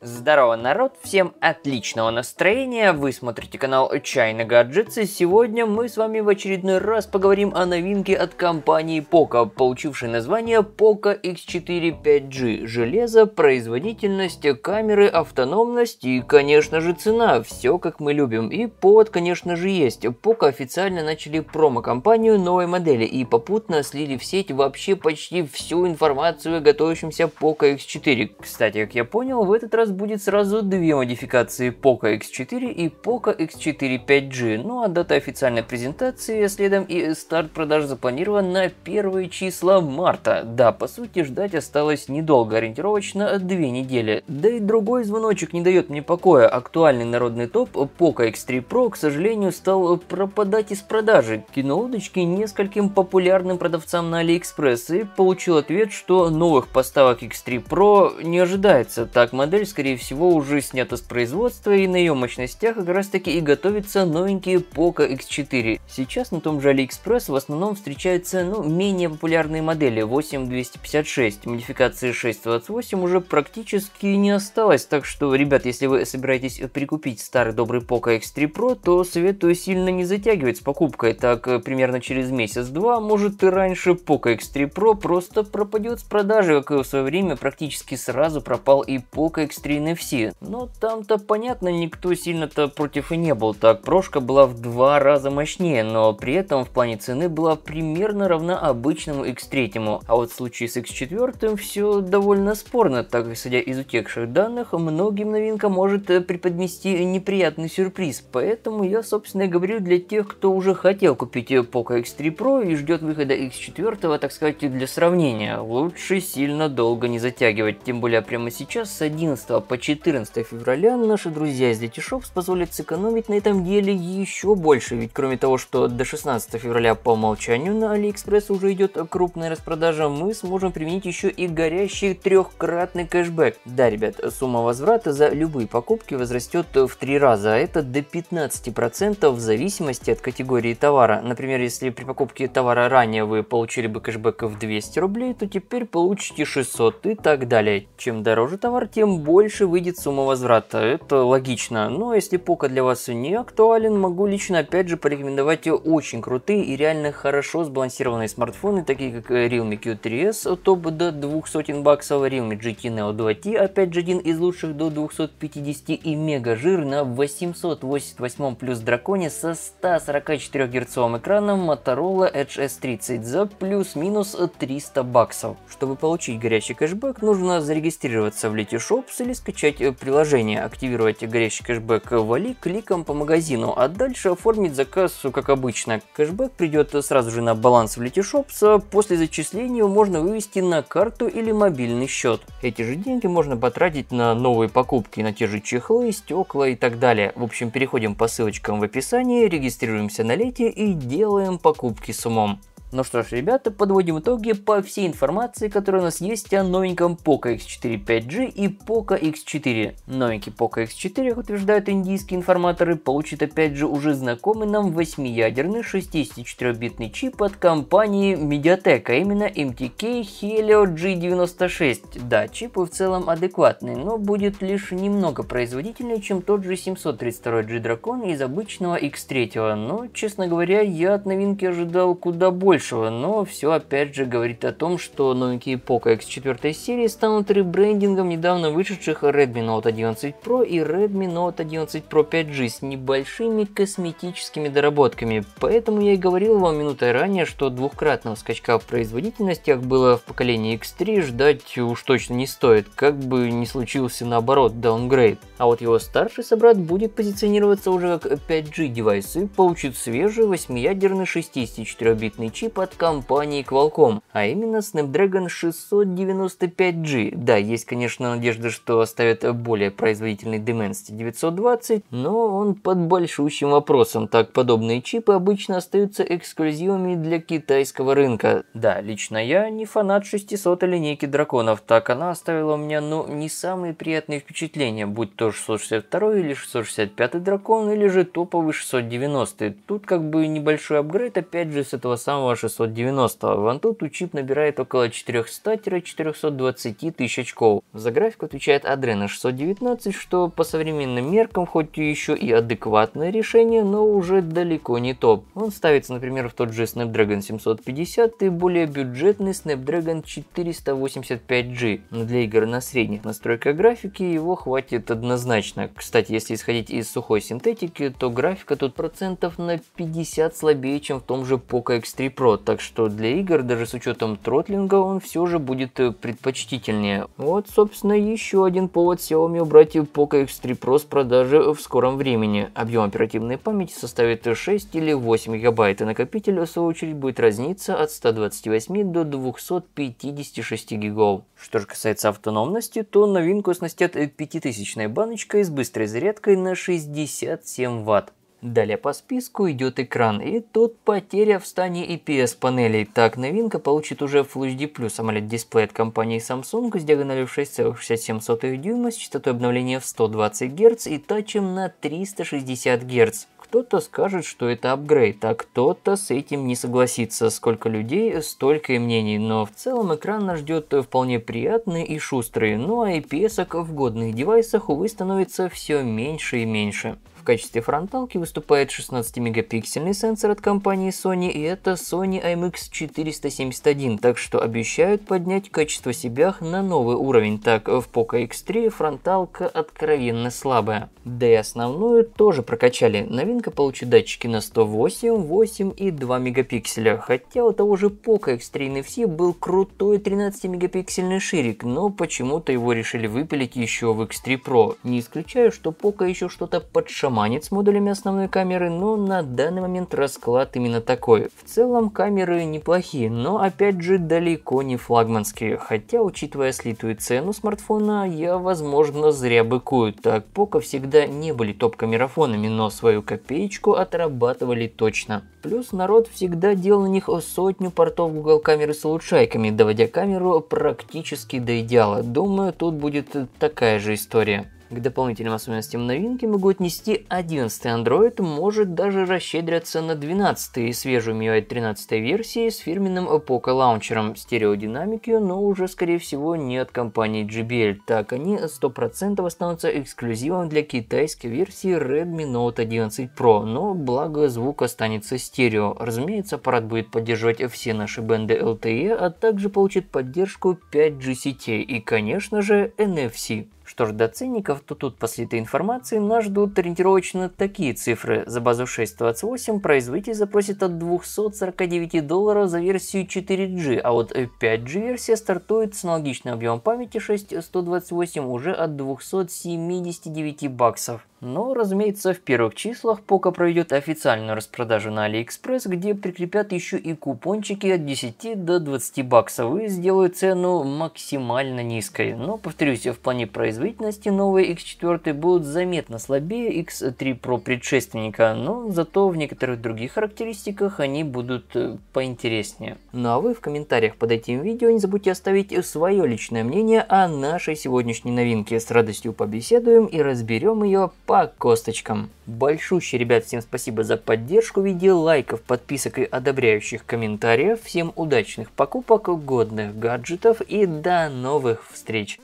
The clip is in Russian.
Здорово, народ! Всем отличного настроения! Вы смотрите канал Чайна Гаджетс, и сегодня мы с вами в очередной раз поговорим о новинке от компании Poco, получившей название Poco X4 5G. Железо, производительность, камеры, автономность и, конечно же, цена. Все как мы любим. И повод, конечно же, есть. Poco официально начали промо-компанию новой модели и попутно слили в сеть вообще почти всю информацию о готовящемся Poco X4. Кстати, как я понял, в этот раз нас будет сразу две модификации Poco X4 и Poco X4 5G, ну а дата официальной презентации следом и старт продаж запланирован на первые числа марта. Да, по сути ждать осталось недолго, ориентировочно две недели. Да и другой звоночек не дает мне покоя, актуальный народный топ Poco X3 Pro, к сожалению, стал пропадать из продажи. Кино удочки нескольким популярным продавцам на AliExpress и получил ответ, что новых поставок X3 Pro не ожидается, так модель с скорее всего, уже снята с производства, и на ее мощностях как раз таки и готовятся новенькие Poco X4. Сейчас на том же AliExpress в основном встречаются, ну, менее популярные модели 8256, модификации 628 уже практически не осталось, так что, ребят, если вы собираетесь прикупить старый добрый Poco X3 Pro, то советую сильно не затягивать с покупкой, так э, примерно через месяц-два, может и раньше, Poco X3 Pro просто пропадет с продажи, как и в свое время практически сразу пропал и Poco X3 индустрии NFC. Но там-то понятно, никто сильно-то против и не был. Так, прошка была в два раза мощнее, но при этом в плане цены была примерно равна обычному X3. А вот в случае с X4 все довольно спорно, так как, судя из утекших данных, многим новинка может э, преподнести неприятный сюрприз. Поэтому я, собственно, и говорю для тех, кто уже хотел купить э, Poco X3 Pro и ждет выхода X4, так сказать, для сравнения. Лучше сильно долго не затягивать, тем более прямо сейчас с 11 по 14 февраля наши друзья из Детишопс позволят сэкономить на этом деле еще больше, ведь кроме того, что до 16 февраля по умолчанию на Алиэкспресс уже идет крупная распродажа, мы сможем применить еще и горящий трехкратный кэшбэк. Да, ребят, сумма возврата за любые покупки возрастет в три раза, а это до 15% в зависимости от категории товара. Например, если при покупке товара ранее вы получили бы кэшбэк в 200 рублей, то теперь получите 600 и так далее. Чем дороже товар, тем больше больше выйдет сумма возврата. Это логично. Но если пока для вас не актуален, могу лично опять же порекомендовать очень крутые и реально хорошо сбалансированные смартфоны, такие как Realme Q3S от топ до 200 баксов, Realme GT Neo 2T, опять же один из лучших до 250 и мега жир на 888 плюс драконе со 144 герцовым экраном Motorola Edge S30 за плюс-минус 300 баксов. Чтобы получить горячий кэшбэк, нужно зарегистрироваться в Letyshops или скачать э, приложение, активировать горящий кэшбэк э, Вали кликом по магазину, а дальше оформить заказ э, как обычно. Кэшбэк придет сразу же на баланс в Letyshops, а после зачисления его можно вывести на карту или мобильный счет. Эти же деньги можно потратить на новые покупки, на те же чехлы, стекла и так далее. В общем, переходим по ссылочкам в описании, регистрируемся на Лети и делаем покупки с умом. Ну что ж, ребята, подводим итоги по всей информации, которая у нас есть о новеньком Poco X4 5G и Poco X4. Новенький Poco X4, как утверждают индийские информаторы, получит опять же уже знакомый нам 8-ядерный 64-битный чип от компании Mediatek, а именно MTK эм Helio G96. Да, чипы в целом адекватные, но будет лишь немного производительнее, чем тот же 732G Dragon из обычного X3, но, честно говоря, я от новинки ожидал куда больше большего, но все опять же говорит о том, что новенькие Poco X4 серии станут ребрендингом недавно вышедших Redmi Note 11 Pro и Redmi Note 11 Pro 5G с небольшими косметическими доработками. Поэтому я и говорил вам минутой ранее, что двухкратного скачка в производительностях было в поколении X3 ждать уж точно не стоит, как бы не случился наоборот даунгрейд. А вот его старший собрат будет позиционироваться уже как 5G девайс и получит свежий восьмиядерный 64-битный чип чип от компании Qualcomm, а именно Snapdragon 695G. Да, есть, конечно, надежда, что оставят более производительный Dimensity 920, но он под большущим вопросом, так подобные чипы обычно остаются эксклюзивами для китайского рынка. Да, лично я не фанат 600 линейки драконов, так она оставила у меня, ну, не самые приятные впечатления, будь то 662 или 665 дракон, или же топовый 690. Тут как бы небольшой апгрейд опять же с этого самого 690, в Antutu чип набирает около 400-420 тысяч очков. За графику отвечает Adreno 619, что по современным меркам хоть и еще и адекватное решение, но уже далеко не топ. Он ставится, например, в тот же Snapdragon 750 и более бюджетный Snapdragon 485G, но для игр на средних настройках графики его хватит однозначно. Кстати, если исходить из сухой синтетики, то графика тут процентов на 50 слабее, чем в том же Poco X3 Pro наоборот. Так что для игр, даже с учетом тротлинга, он все же будет э, предпочтительнее. Вот, собственно, еще один повод Xiaomi убрать Poco X3 Pro с продажи в скором времени. Объем оперативной памяти составит 6 или 8 гигабайт, и накопитель, в свою очередь, будет разниться от 128 до 256 гигов. Что же касается автономности, то новинку оснастят 5000 баночкой с быстрой зарядкой на 67 ватт. Далее по списку идет экран, и тут потеря в стане IPS-панелей. Так, новинка получит уже Full HD+, AMOLED-дисплей от компании Samsung с диагональю 6,67 дюйма с частотой обновления в 120 Гц и тачем на 360 Гц. Кто-то скажет, что это апгрейд, а кто-то с этим не согласится. Сколько людей, столько и мнений, но в целом экран нас ждет вполне приятный и шустрый, ну а IPS-ок в годных девайсах, увы, становится все меньше и меньше качестве фронталки выступает 16-мегапиксельный сенсор от компании Sony, и это Sony IMX471, так что обещают поднять качество себя на новый уровень, так в Poco X3 фронталка откровенно слабая. Да и основную тоже прокачали. Новинка получит датчики на 108, 8 и 2 мегапикселя, хотя у того же Poco X3 NFC был крутой 13-мегапиксельный ширик, но почему-то его решили выпилить еще в X3 Pro. Не исключаю, что Poco еще что-то подшаманит карманить с модулями основной камеры, но на данный момент расклад именно такой. В целом камеры неплохие, но опять же далеко не флагманские, хотя учитывая слитую цену смартфона, я возможно зря быкую, так Пока всегда не были топ-камерафонами, но свою копеечку отрабатывали точно. Плюс народ всегда делал на них сотню портов Google камеры с улучшайками, доводя камеру практически до идеала. Думаю, тут будет такая же история. К дополнительным особенностям новинки могу отнести 11 Android, может даже расщедриться на 12 и свежую MIUI 13 версии с фирменным Epoca лаунчером стереодинамики, но уже скорее всего не от компании JBL, так они 100% останутся эксклюзивом для китайской версии Redmi Note 11 Pro, но благо звук останется стерео. Разумеется, аппарат будет поддерживать все наши бенды LTE, а также получит поддержку 5G сетей и конечно же NFC. Что ж до ценников, то тут после этой информации нас ждут ориентировочно такие цифры. За базу 628 производитель запросит от 249 долларов за версию 4G, а вот 5G версия стартует с аналогичным объемом памяти 6128 уже от 279 баксов. Но, разумеется, в первых числах пока проведет официальную распродажу на AliExpress, где прикрепят еще и купончики от 10 до 20 баксов и сделают цену максимально низкой. Но, повторюсь, в плане производства производительности новые X4 будут заметно слабее X3 Pro предшественника, но зато в некоторых других характеристиках они будут э, поинтереснее. Ну а вы в комментариях под этим видео не забудьте оставить свое личное мнение о нашей сегодняшней новинке. С радостью побеседуем и разберем ее по косточкам. Большущий, ребят, всем спасибо за поддержку в виде лайков, подписок и одобряющих комментариев. Всем удачных покупок, годных гаджетов и до новых встреч!